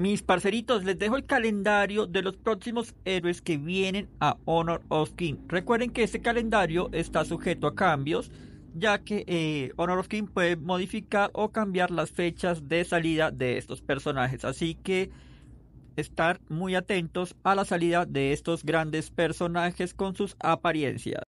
Mis parceritos, les dejo el calendario de los próximos héroes que vienen a Honor of King. Recuerden que este calendario está sujeto a cambios, ya que eh, Honor of King puede modificar o cambiar las fechas de salida de estos personajes. Así que estar muy atentos a la salida de estos grandes personajes con sus apariencias.